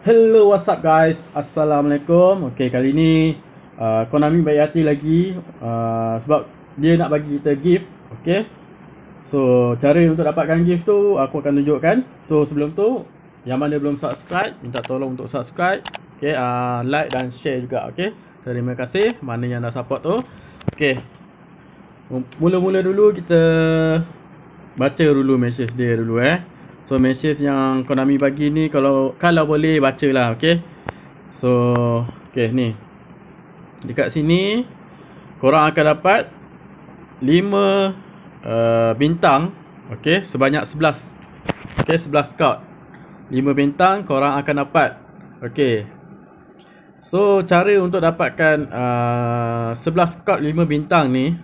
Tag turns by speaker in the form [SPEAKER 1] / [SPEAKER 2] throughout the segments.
[SPEAKER 1] Hello, what's up guys? Assalamualaikum. Okay, kali ni uh, Konami baik hati lagi uh, sebab dia nak bagi kita gift. Okay. So, cara untuk dapatkan gift tu aku akan tunjukkan. So, sebelum tu, yang mana belum subscribe, minta tolong untuk subscribe. Okay, uh, ah, like dan share juga. Okay. Terima kasih mana yang dah support tu. Okay. Mula-mula dulu kita baca dulu message dia dulu eh. So message yang Konami bagi ni kalau kalau boleh bacalah okey. So okey ni. Dekat sini korang akan dapat 5 uh, eh, bintang okey sebanyak 11. Okey 11 card. 5 bintang korang akan dapat. Okey. So cara untuk dapatkan uh, 11 card 5 bintang ni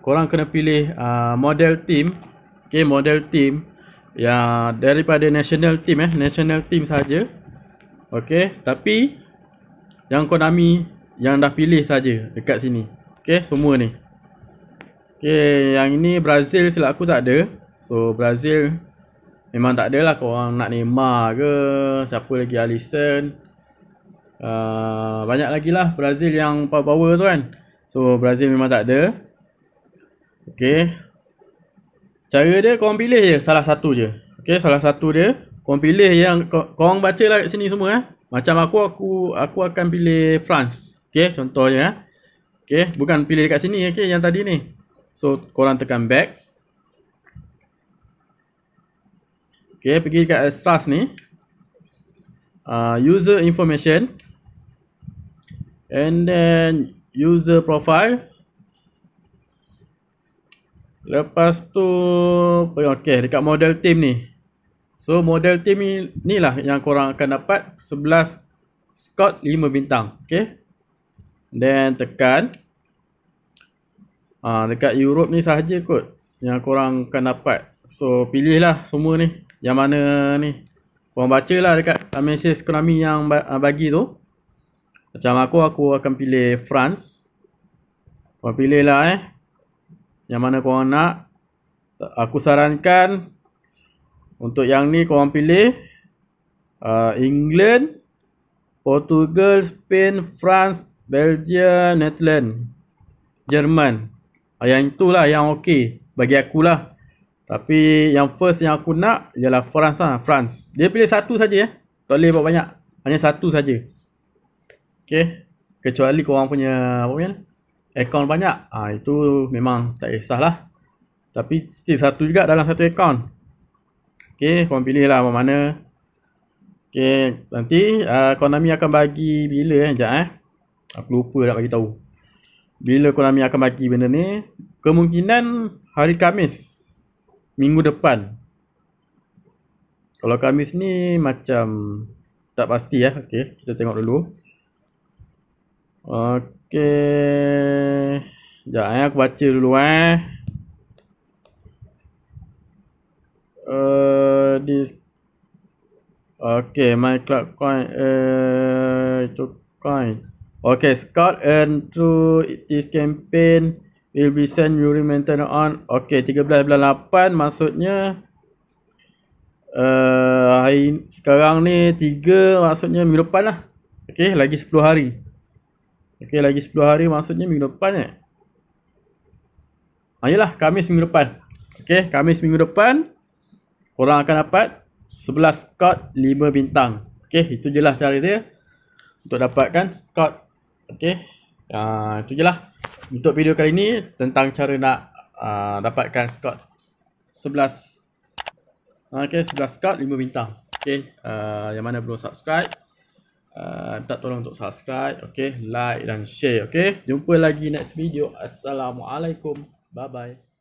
[SPEAKER 1] korang kena pilih uh, model team, okey model team ya daripada national team eh national team saja okey tapi yang Konami yang dah pilih saja dekat sini okey semua ni okey yang ini Brazil silap aku tak ada so Brazil memang tak adalah kau orang nak Neymar ke siapa lagi Alisson uh, banyak lagi lah Brazil yang power power tu kan so Brazil memang tak ada okay. Cara dia korang pilih je salah satu je Okay salah satu dia Korang pilih yang korang baca lah kat sini semua eh Macam aku aku aku akan pilih France Okay contohnya eh Okay bukan pilih kat sini okay yang tadi ni So korang tekan back Okay pergi dekat extras ni uh, User information And then user profile Lepas tu oh, Okay dekat model team ni So model team ni Ni lah yang korang akan dapat 11 Scott 5 bintang Okay Then tekan Ah Dekat Europe ni sahaja kot Yang korang akan dapat So pilih lah semua ni Yang mana ni Korang baca lah dekat Amesis Konami yang ah, bagi tu Macam aku Aku akan pilih France Korang pilih lah eh yang mana korang nak Aku sarankan Untuk yang ni korang pilih uh, England Portugal, Spain, France, Belgium, Netherlands Jerman uh, ah, Yang itulah yang okey Bagi aku lah. Tapi yang first yang aku nak Ialah France lah France Dia pilih satu saja ya Tak boleh buat banyak Hanya satu saja Okay Kecuali korang punya Apa punya ni account banyak ah ha, itu memang tak kisah lah tapi still satu juga dalam satu account Okay, korang pilih lah mana, -mana. Okay, nanti uh, Konami akan bagi bila eh, sekejap eh Aku lupa nak bagi tahu Bila Konami akan bagi benda ni Kemungkinan hari Kamis Minggu depan Kalau Kamis ni macam Tak pasti ya, eh. okay, kita tengok dulu Okey. Sekejap, eh, aku baca dulu eh. Uh, eh, this. Okay, my club coin. Uh, eh, to coin. Okay, Scott and through this campaign will be sent during maintenance on. Okay, 13 bulan 8 maksudnya. Uh, hari, sekarang ni 3 maksudnya minggu depan lah. Okay, lagi 10 hari. Okey lagi 10 hari maksudnya minggu depan eh. Ha ah, yalah Khamis minggu depan. Okey Khamis minggu depan korang akan dapat 11 skot 5 bintang. Okey itu je lah cara dia untuk dapatkan skot. Okey. Ah uh, itu jelah. Untuk video kali ni tentang cara nak uh, dapatkan skot 11 Okay, 11 skot 5 bintang Okay, uh, ah, yang mana belum subscribe Ah, tak tolong untuk subscribe okey like dan share okey jumpa lagi next video assalamualaikum bye bye